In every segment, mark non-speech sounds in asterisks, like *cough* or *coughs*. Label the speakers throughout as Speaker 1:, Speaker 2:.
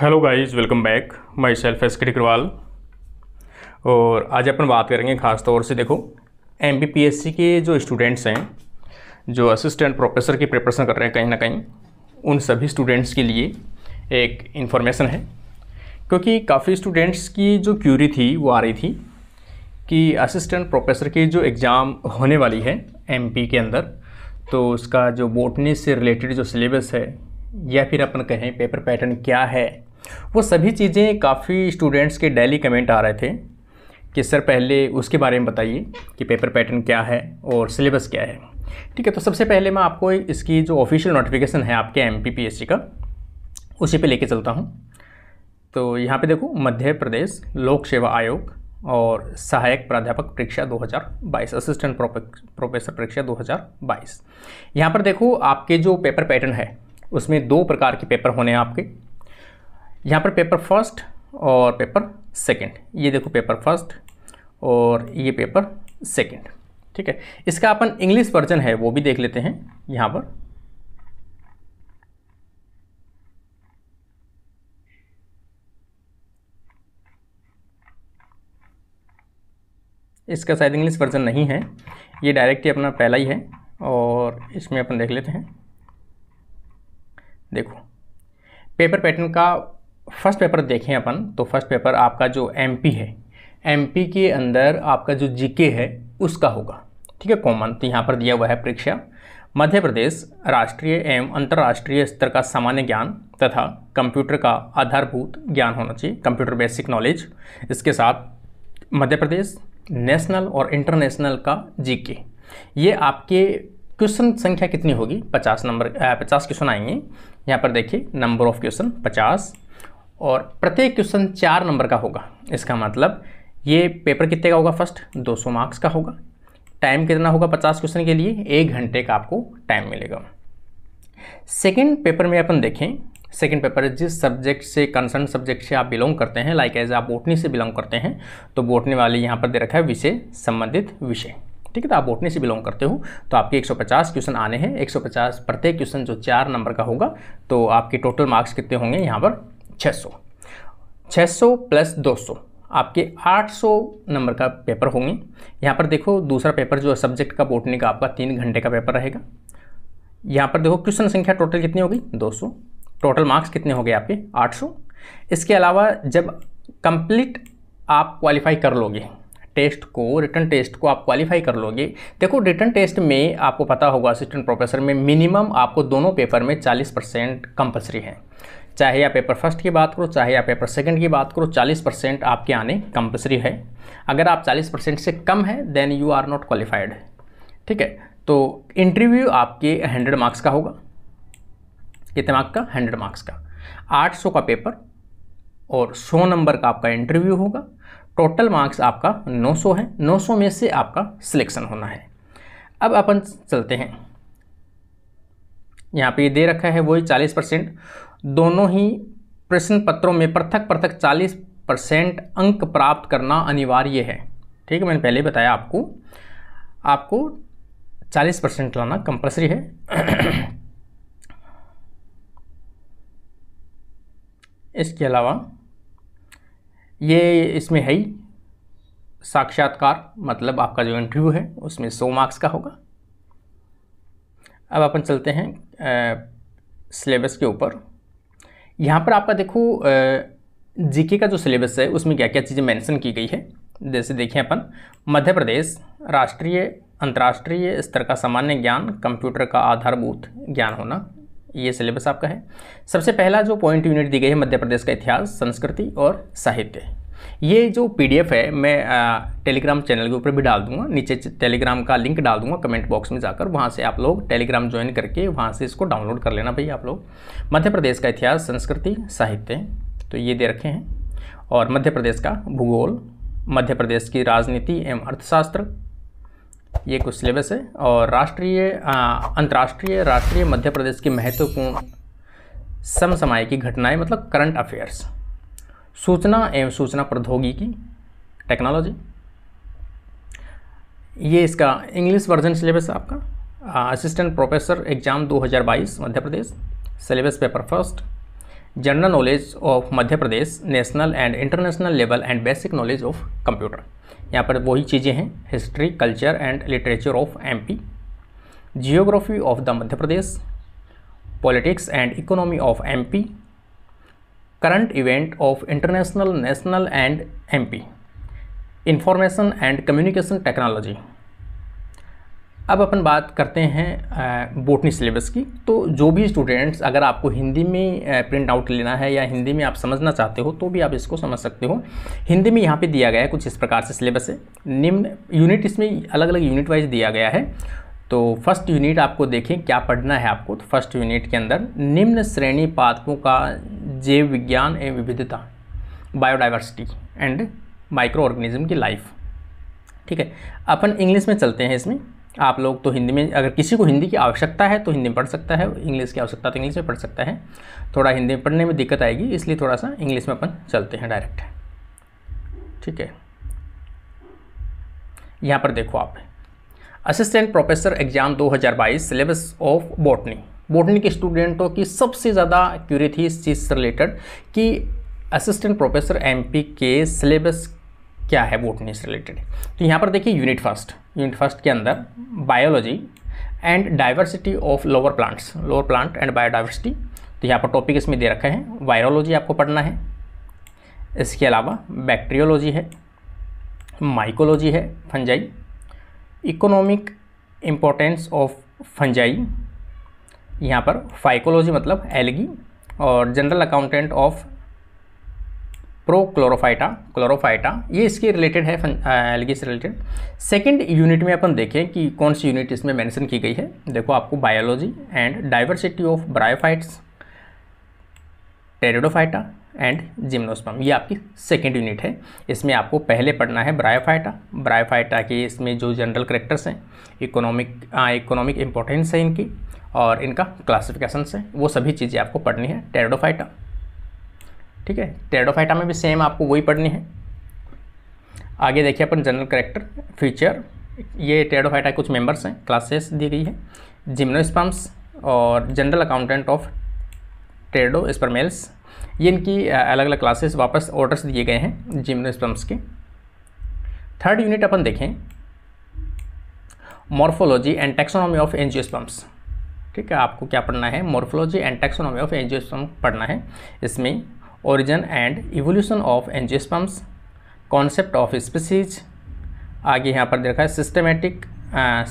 Speaker 1: hello guys welcome back myself S Agrawal और आज अपन बात करेंगे ख़ास तौर से देखो एम के जो स्टूडेंट्स हैं जो असिस्टेंट प्रोफेसर की प्रिपरेशन कर रहे हैं कहीं ना कहीं उन सभी स्टूडेंट्स के लिए एक इन्फॉर्मेशन है क्योंकि काफ़ी स्टूडेंट्स की जो क्यूरी थी वो आ रही थी कि असिस्टेंट प्रोफेसर की जो एग्ज़ाम होने वाली है एम के अंदर तो उसका जो बोटनी से रिलेटेड जो सिलेबस है या फिर अपन कहें पेपर पैटर्न क्या है वो सभी चीज़ें काफ़ी स्टूडेंट्स के डेली कमेंट आ रहे थे कि सर पहले उसके बारे में बताइए कि पेपर पैटर्न क्या है और सिलेबस क्या है ठीक है तो सबसे पहले मैं आपको इसकी जो ऑफिशियल नोटिफिकेशन है आपके एम का उसी पे लेके चलता हूँ तो यहाँ पे देखो मध्य प्रदेश लोक सेवा आयोग और सहायक प्राध्यापक परीक्षा 2022 असिस्टेंट प्रोफेसर परीक्षा 2022 यहाँ पर देखो आपके जो पेपर पैटर्न है उसमें दो प्रकार के पेपर होने हैं आपके यहाँ पर पेपर फर्स्ट और पेपर सेकंड ये देखो पेपर फर्स्ट और ये पेपर सेकंड ठीक है इसका अपन इंग्लिश वर्जन है वो भी देख लेते हैं यहाँ पर इसका शायद इंग्लिश वर्जन नहीं है ये डायरेक्ट ही अपना पहला ही है और इसमें अपन देख लेते हैं देखो पेपर पैटर्न का फर्स्ट पेपर देखें अपन तो फर्स्ट पेपर आपका जो एम है एम के अंदर आपका जो जी है उसका होगा ठीक है कॉमन तो यहाँ पर दिया हुआ है परीक्षा मध्य प्रदेश राष्ट्रीय एवं अंतर्राष्ट्रीय स्तर का सामान्य ज्ञान तथा कंप्यूटर का आधारभूत ज्ञान होना चाहिए कंप्यूटर बेसिक नॉलेज इसके साथ मध्य प्रदेश नेशनल और इंटरनेशनल का जीके ये आपके क्वेश्चन संख्या कितनी होगी पचास नंबर पचास क्वेश्चन आएंगे यहाँ पर देखिए नंबर ऑफ क्वेश्चन पचास और प्रत्येक क्वेश्चन चार नंबर का होगा इसका मतलब ये पेपर कितने का होगा फर्स्ट 200 मार्क्स का होगा टाइम कितना होगा 50 क्वेश्चन के लिए एक घंटे का आपको टाइम मिलेगा सेकेंड पेपर में अपन देखें सेकेंड पेपर जिस सब्जेक्ट से कंसर्न सब्जेक्ट से आप बिलोंग करते हैं लाइक एज आप बोटनी से बिलोंग करते हैं तो बोटनी वाले यहाँ पर दे रखा है विषय संबंधित विषय ठीक है तो आप बोटनी से बिलोंग करते हो तो आपके 150 क्वेश्चन आने हैं 150 प्रत्येक क्वेश्चन जो चार नंबर का होगा तो आपके टोटल मार्क्स कितने होंगे यहाँ पर 600 600 प्लस 200 आपके 800 नंबर का पेपर होंगे यहाँ पर देखो दूसरा पेपर जो है सब्जेक्ट का बोटनी का आपका तीन घंटे का पेपर रहेगा यहाँ पर देखो क्वेश्चन संख्या टोटल कितनी होगी दो टोटल मार्क्स कितने हो गए आपके 800 इसके अलावा जब कंप्लीट आप क्वालिफाई कर लोगे टेस्ट को रिटर्न टेस्ट को आप क्वालिफाई कर लोगे देखो रिटर्न टेस्ट में आपको पता होगा असिस्टेंट प्रोफेसर में मिनिमम आपको दोनों पेपर में 40 परसेंट कंपल्सरी है चाहे आप पेपर फर्स्ट की बात करो चाहे आप पेपर सेकंड की बात करो 40 परसेंट आपके आने कंपल्सरी है अगर आप 40 परसेंट से कम है then you are not qualified ठीक है तो इंटरव्यू आपके हंड्रेड मार्क्स का होगा कितने मार्क्स का हंड्रेड मार्क्स का आठ सौ का पेपर और सौ नंबर का आपका इंटरव्यू होगा टोटल मार्क्स आपका 900 है 900 में से आपका सिलेक्शन होना है अब अपन चलते हैं यहाँ पे ये दे रखा है वही 40 परसेंट दोनों ही प्रश्न पत्रों में पृथक पृथक 40 परसेंट अंक प्राप्त करना अनिवार्य है ठीक है मैंने पहले बताया आपको आपको 40 परसेंट लाना कंपलसरी है *coughs* इसके अलावा ये इसमें है ही साक्षात्कार मतलब आपका जो इंटरव्यू है उसमें सौ मार्क्स का होगा अब अपन चलते हैं सिलेबस के ऊपर यहाँ पर आपका देखो जीके का जो सिलेबस है उसमें क्या क्या चीज़ें मेंशन की गई है जैसे देखें अपन मध्य प्रदेश राष्ट्रीय अंतर्राष्ट्रीय स्तर का सामान्य ज्ञान कंप्यूटर का आधारभूत ज्ञान होना ये सिलेबस आपका है सबसे पहला जो पॉइंट यूनिट दी गई है मध्य प्रदेश का इतिहास संस्कृति और साहित्य ये जो पीडीएफ है मैं टेलीग्राम चैनल के ऊपर भी डाल दूंगा नीचे टेलीग्राम का लिंक डाल दूंगा कमेंट बॉक्स में जाकर वहाँ से आप लोग टेलीग्राम ज्वाइन करके वहाँ से इसको डाउनलोड कर लेना भाई आप लोग मध्य प्रदेश का इतिहास संस्कृति साहित्य तो ये दे रखे हैं और मध्य प्रदेश का भूगोल मध्य प्रदेश की राजनीति एवं अर्थशास्त्र ये कुछ सिलेबस है और राष्ट्रीय अंतर्राष्ट्रीय राष्ट्रीय मध्य प्रदेश की महत्वपूर्ण समसमाय की घटनाएं मतलब करंट अफेयर्स सूचना एवं सूचना प्रौद्योगिकी टेक्नोलॉजी ये इसका इंग्लिश वर्जन सिलेबस है आपका assistant professor exam 2022 Madhya Pradesh syllabus paper first general knowledge of Madhya Pradesh national and international level and basic knowledge of computer यहाँ पर वही चीज़ें हैं history culture and literature of MP geography of the Madhya Pradesh politics and economy of MP current event of international national and MP information and communication technology अब अपन बात करते हैं बोटनी सिलेबस की तो जो भी स्टूडेंट्स अगर आपको हिंदी में प्रिंट आउट लेना है या हिंदी में आप समझना चाहते हो तो भी आप इसको समझ सकते हो हिंदी में यहाँ पे दिया गया है कुछ इस प्रकार से सिलेबस है निम्न यूनिट इसमें अलग अलग यूनिट वाइज दिया गया है तो फर्स्ट यूनिट आपको देखें क्या पढ़ना है आपको तो फर्स्ट यूनिट के अंदर निम्न श्रेणी पादपों का जैव विज्ञान एवं विविधता बायोडाइवर्सिटी एंड माइक्रो ऑर्गेनिज्म की लाइफ ठीक है अपन इंग्लिश में चलते हैं इसमें आप लोग तो हिंदी में अगर किसी को हिंदी की आवश्यकता है तो हिंदी में पढ़ सकता है इंग्लिश की आवश्यकता तो इंग्लिश में पढ़ सकता है थोड़ा हिंदी में पढ़ने में दिक्कत आएगी इसलिए थोड़ा सा इंग्लिश में अपन चलते हैं डायरेक्ट ठीक है यहाँ पर देखो आप assistant professor exam 2022 syllabus of botany botany के स्टूडेंटों की सबसे ज़्यादा क्यूरी थी इस चीज़ से रिलेटेड कि असिस्टेंट प्रोफेसर एमपी के सिलेबस क्या है बोटनी से रिलेटेड तो यहाँ पर देखिए यूनिट फर्स्ट यूनिट फर्स्ट के अंदर biology and diversity of lower plants lower plant and biodiversity तो यहाँ पर टॉपिक इसमें दे रखे हैं वायरोलॉजी आपको पढ़ना है इसके अलावा बैक्टीरियोलॉजी है माइकोलॉजी है fungi economic importance of fungi यहाँ पर फाइकोलॉजी मतलब एलगी और general accountant of prochlorophyta chlorophyta ये इसके रिलेटेड है एलगी से रिलेटेड सेकेंड यूनिट में अपन देखें कि कौन सी यूनिट इसमें मेंशन की गई है देखो आपको biology and diversity of bryophytes pteridophyta and gymnosperm ये आपकी सेकेंड यूनिट है इसमें आपको पहले पढ़ना है ब्रायोफाइटा ब्रायोफाइटा के इसमें जो जनरल करेक्टर्स हैं इकोनॉमिक इकोनॉमिक इंपॉर्टेंस है इनकी और इनका क्लासिफिकेशन है वो सभी चीज़ें आपको पढ़नी है टेरिडोफाइटा ठीक है टेडोफाइटा में भी सेम आपको वही पढ़नी है आगे देखिए अपन जनरल करेक्टर फीचर ये टेरेडोफाइटा कुछ मेंबर्स हैं क्लासेस दी गई है जिम्नोस्पम्स और general accountant of pteridospermales ये इनकी अलग अलग क्लासेस वापस ऑर्डर्स दिए गए हैं जिम्नोस्पम्स के थर्ड यूनिट अपन देखें morphology and taxonomy of angiosperms ठीक है आपको क्या पढ़ना है morphology and taxonomy of angiosperm पढ़ना है इसमें origin and evolution of angiosperms concept of species आगे यहाँ पर देखा है systematic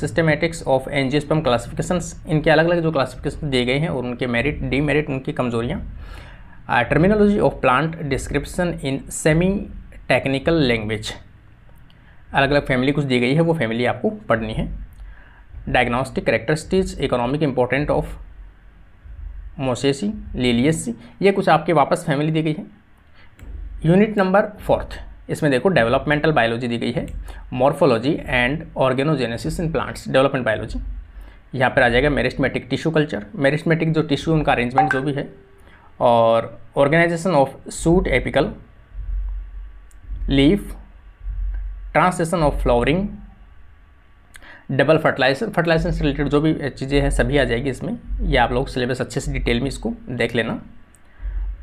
Speaker 1: systematics of angiosperm classifications इनके अलग अलग जो क्लासिफिकेशन दिए गए हैं और उनके मेरिट डीमेरिट उनकी कमजोरियाँ terminology of plant description in semi technical language अलग अलग फैमिली कुछ दी गई है वो फैमिली आपको पढ़नी है diagnostic characteristics economic important of Musaceae Liliaceae ये कुछ आपके वापस फैमिली दी गई है यूनिट नंबर फोर्थ इसमें देखो डेवलपमेंटल बायोलॉजी दी गई है morphology and organogenesis in plants development biology यहाँ पर आ जाएगा मेरिस्टमेटिक टिश्यू कल्चर मेरिस्टमेटिक जो टिश्यू उनका अरेंजमेंट जो भी है और organisation of shoot apical leaf translation of flowering double fertiliser fertilisation से रिलेटेड जो भी चीज़ें हैं सभी आ जाएगी इसमें ये आप लोग सिलेबस अच्छे से डिटेल में इसको देख लेना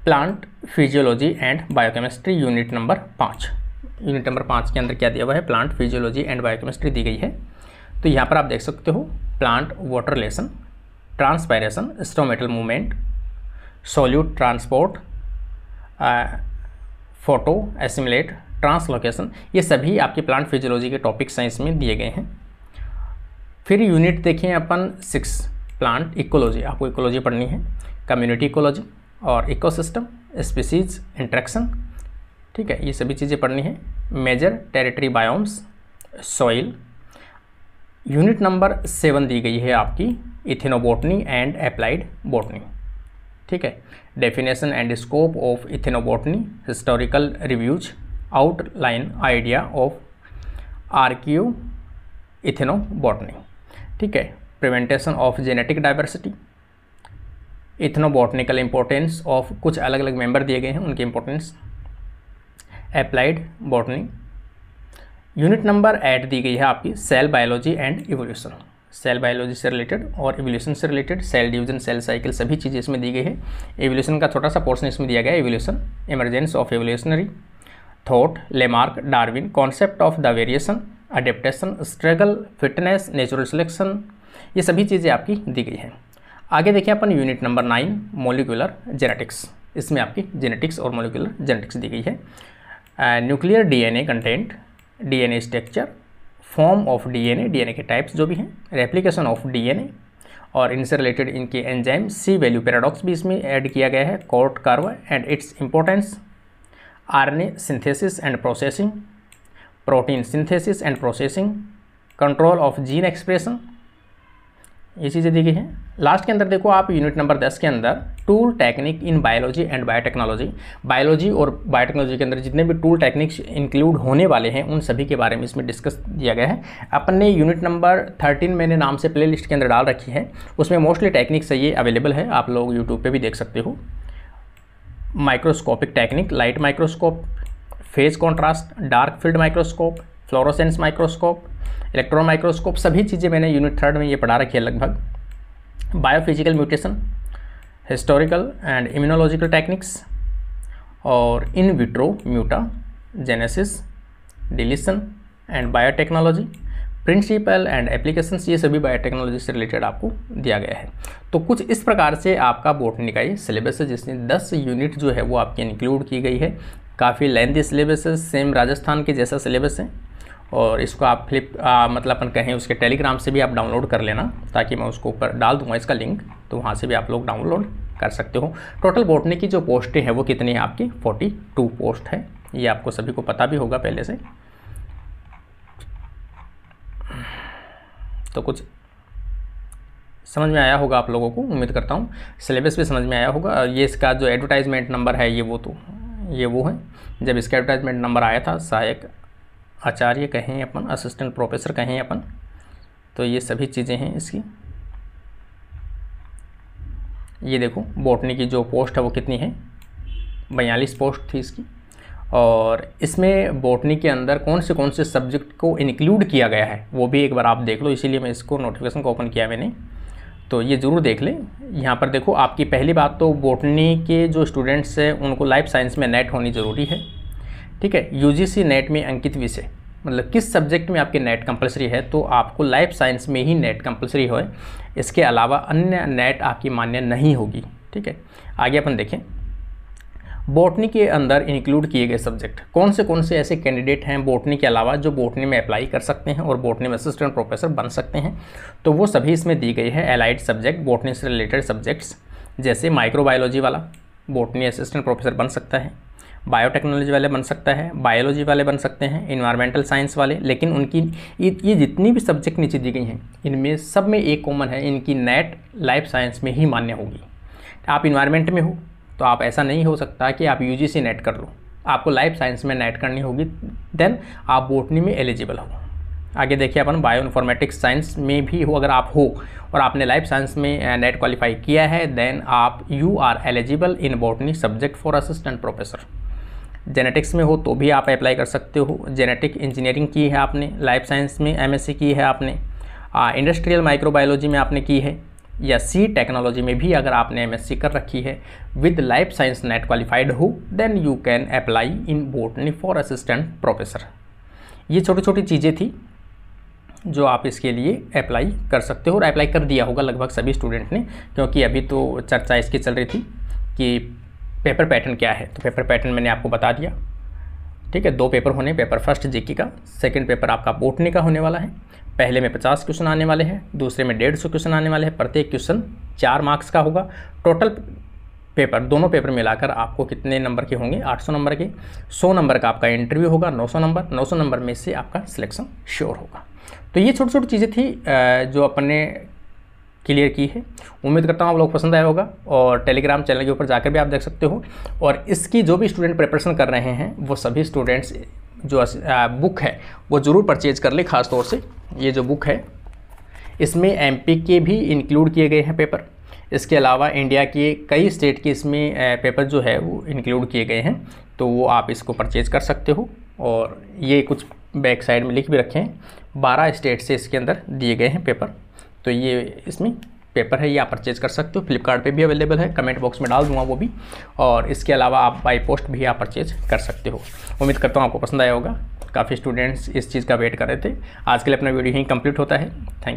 Speaker 1: plant physiology and biochemistry unit number पाँच यूनिट नंबर पाँच के अंदर क्या दिया हुआ है प्लांट फिजियोलॉजी एंड बायोकेमिस्ट्री दी गई है तो यहाँ पर आप देख सकते हो plant water lesson transpiration stomatal movement solute transport photo assimilate translocation ये सभी आपके प्लांट फिजियोलॉजी के टॉपिक्स हैं इसमें दिए गए हैं फिर यूनिट देखें अपन सिक्स प्लांट इकोलॉजी आपको इकोलॉजी पढ़नी है कम्युनिटी इकोलॉजी और इकोसिस्टम स्पीसीज इंट्रैक्शन ठीक है ये सभी चीज़ें पढ़नी है major territory biomes soil unit number seven दी गई है आपकी इथेनोबोटनी एंड अप्लाइड बोटनी ठीक है definition and scope of ethnobotany historical reviews outline idea of archaeoethnobotany ठीक है preservation of genetic diversity ethnobotanical importance of कुछ अलग अलग मेंबर दिए गए हैं उनकी importance applied botany unit number eight दी गई है आपकी cell biology and evolution cell biology से रिलेटेड और इवोल्यूशन से related cell division cell cycle सभी चीज़ें इसमें दी गई है इवोल्यूशन का छोटा सा पोर्शन इसमें दिया गया है evolution emergence of evolutionary thought Lamarck Darwin concept of the variation adaptation struggle fitness natural selection ये सभी चीज़ें आपकी दी गई हैं आगे देखिए अपन unit number nine molecular genetics इसमें आपकी जेनेटिक्स और मोलिकुलर जेनेटिक्स दी गई है nuclear DNA content DNA structure form of DNA DNA के टाइप्स जो भी हैं रेप्लिकेशन ऑफ डीएनए और इनसे रिलेटेड इनके एंजाइम सी वैल्यू पैराडॉक्स भी इसमें ऐड किया गया है कोर्ट कार्वा and its N A synthesis and processing protein synthesis and processing control of gene expression ये चीज़ें दी गई हैं लास्ट के अंदर देखो आप यूनिट नंबर दस के अंदर tool technique in biology and biotechnology biology और बायोटेक्नोलॉजी के अंदर जितने भी टूल टेक्निक्स इंक्लूड होने वाले हैं उन सभी के बारे में इसमें डिस्कस किया गया है अपने यूनिट नंबर थर्टीन मैंने नाम से प्ले लिस्ट के अंदर डाल रखी है उसमें मोस्टली टेक्निक्स ये अवेलेबल है आप लोग यूट्यूब पर भी देख सकते हो microscopic technique light microscope phase contrast dark field microscope fluorescence microscope electron microscope सभी चीज़ें मैंने यूनिट थर्ड में ये पढ़ा रखी है लगभग biophysical mutation historical and immunological techniques और in vitro mutagenesis deletion and biotechnology principle and applications ये सभी बायोटेक्नोलॉजी से रिलेटेड आपको दिया गया है तो कुछ इस प्रकार से आपका बोटनी का ये सिलेबस है जिसमें 10 यूनिट जो है वो आपकी इंक्लूड की गई है काफ़ी लेंदी सिलेबस है सेम राजस्थान के जैसा सिलेबस है और इसको आप फ्लिप आ, मतलब अपन कहें उसके टेलीग्राम से भी आप डाउनलोड कर लेना ताकि मैं उसको ऊपर डाल दूंगा इसका लिंक तो वहाँ से भी आप लोग डाउनलोड कर सकते हो टोटल बोटने की जो पोस्टें हैं वो कितनी है आपकी टू पोस्ट है ये आपको सभी को पता भी होगा पहले से तो कुछ समझ में आया होगा आप लोगों को उम्मीद करता हूँ सिलेबस भी समझ में आया होगा ये इसका जो एडवर्टाइजमेंट नंबर है ये वो तो ये वो है जब इसका एडवर्टाइजमेंट नंबर आया था सहायक आचार्य कहें अपन असिस्टेंट प्रोफेसर कहें अपन तो ये सभी चीज़ें हैं इसकी ये देखो बोटनी की जो पोस्ट है वो कितनी है बयालीस पोस्ट थी इसकी और इसमें बोटनी के अंदर कौन से कौन से सब्जेक्ट को इंक्लूड किया गया है वो भी एक बार आप देख लो इसीलिए मैं इसको नोटिफिकेशन को ओपन किया मैंने तो ये ज़रूर देख लें यहाँ पर देखो आपकी पहली बात तो बोटनी के जो स्टूडेंट्स हैं उनको लाइफ साइंस में नेट होनी ज़रूरी है ठीक है यूजीसी नेट में अंकित विषय मतलब किस सब्जेक्ट में आपके नेट कंपलसरी है तो आपको लाइफ साइंस में ही नेट कंपलसरी हो इसके अलावा अन्य नेट आपकी मान्य नहीं होगी ठीक है आगे अपन देखें बॉटनी के अंदर इंक्लूड किए गए सब्जेक्ट कौन से कौन से ऐसे कैंडिडेट हैं बॉटनी के अलावा जो बॉटनी में अप्लाई कर सकते हैं और बॉटनी में असिस्टेंट प्रोफेसर बन सकते हैं तो वो सभी इसमें दी गई है एलाइड सब्जेक्ट बॉटनी से रिलेटेड सब्जेक्ट्स जैसे माइक्रोबायोलॉजी वाला बॉटनी असिस्टेंट प्रोफेसर बन सकता है बायोटेक्नोलॉजी वाले बन सकता है बायोलॉजी वाले बन सकते हैं इन्वायरमेंटल साइंस वाले लेकिन उनकी ये जितनी भी सब्जेक्ट नीचे दी गई हैं इनमें सब में एक कॉमन है इनकी नेट लाइफ साइंस में ही मान्य होगी आप इन्वायरमेंट में हो तो आप ऐसा नहीं हो सकता कि आप यू नेट कर लो आपको लाइफ साइंस में नेट करनी होगी देन आप बोटनी में एलिजिबल हो आगे देखिए अपन बायो इन्फॉर्मेटिक्स साइंस में भी हो अगर आप हो और आपने लाइफ साइंस में नेट क्वालिफाई किया है देन आप you are eligible in botany subject for assistant professor genetics में हो तो भी आप अप्लाई कर सकते हो जेनेटिक इंजीनियरिंग की है आपने लाइफ साइंस में एम की है आपने इंडस्ट्रियल माइक्रोबायोलॉजी में आपने की है या सी टेक्नोलॉजी में भी अगर आपने एम कर रखी है with life science NET qualified हो then you can apply in botany for assistant professor ये छोटी छोटी चीज़ें थी जो आप इसके लिए अप्लाई कर सकते हो और अप्लाई कर दिया होगा लगभग सभी स्टूडेंट ने क्योंकि अभी तो चर्चा इसकी चल रही थी कि पेपर पैटर्न क्या है तो पेपर पैटर्न मैंने आपको बता दिया ठीक है दो पेपर होने पेपर फर्स्ट जीके का सेकंड पेपर आपका बोटनी का होने वाला है पहले में पचास क्वेश्चन आने वाले हैं दूसरे में डेढ़ सौ क्वेश्चन आने वाले हैं प्रत्येक क्वेश्चन चार मार्क्स का होगा टोटल पेपर दोनों पेपर मिलाकर आपको कितने नंबर के होंगे 800 नंबर के 100 नंबर का आपका इंटरव्यू होगा 900 नंबर 900 नंबर में से आपका सिलेक्शन श्योर होगा तो ये छोटी छोटी चीज़ें थी जो अपने क्लियर की है उम्मीद करता हूँ आप लोग पसंद आया होगा और टेलीग्राम चैनल के ऊपर जाकर भी आप देख सकते हो और इसकी जो भी स्टूडेंट प्रिपरेशन कर रहे हैं वो सभी स्टूडेंट्स जो बुक है वो ज़रूर परचेज कर ले खास तौर से ये जो बुक है इसमें एम के भी इंक्लूड किए गए हैं पेपर इसके अलावा इंडिया के कई स्टेट के इसमें पेपर जो है वो इंक्लूड किए गए हैं तो वो आप इसको परचेज़ कर सकते हो और ये कुछ बैक साइड में लिख भी रखे हैं बारह स्टेट से इसके अंदर दिए गए हैं पेपर तो ये इसमें पेपर है ये आप परचेज़ कर सकते हो फ्लिपकार्ट पे भी अवेलेबल है कमेंट बॉक्स में डाल दूंगा वो भी और इसके अलावा आप बाई पोस्ट भी आप परचेज कर सकते हो उम्मीद करता हूँ आपको पसंद आया होगा काफ़ी स्टूडेंट्स इस चीज़ का वेट कर रहे थे आज के लिए अपना वीडियो ही कंप्लीट होता है थैंक